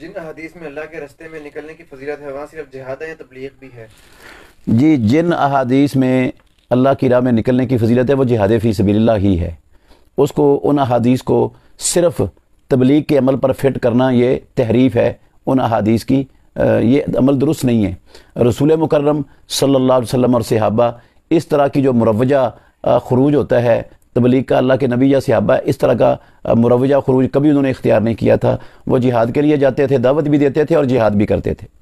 जिन अहादीस में अल्लाह के रस्ते में निकलने की फजीलत है वहाँ सिर्फ जिहाद या तबलीग भी है जी जिन अहादीस में अल्लाह की राह में निकलने की फजीलत है वो जिहाद फ़ी सबील्ला ही है उसको उन अहादीस को सिर्फ तबलीग के अमल पर फिट करना ये तहरीफ है उन अहादीस की ये अमल दुरुस्त नहीं है रसूल मुकर्रम सल्लल्लाहु अलैहि वसल्लम और सहाबा इस तरह की जो मुरवजा खरूज होता है तबलीग का अल्लाह के नबी या सिहाबा इस तरह का मुरवजा खरूज कभी उन्होंने इख्तियार नहीं किया था वो जिहाद के लिए जाते थे दावत भी देते थे और जिहाद भी करते थे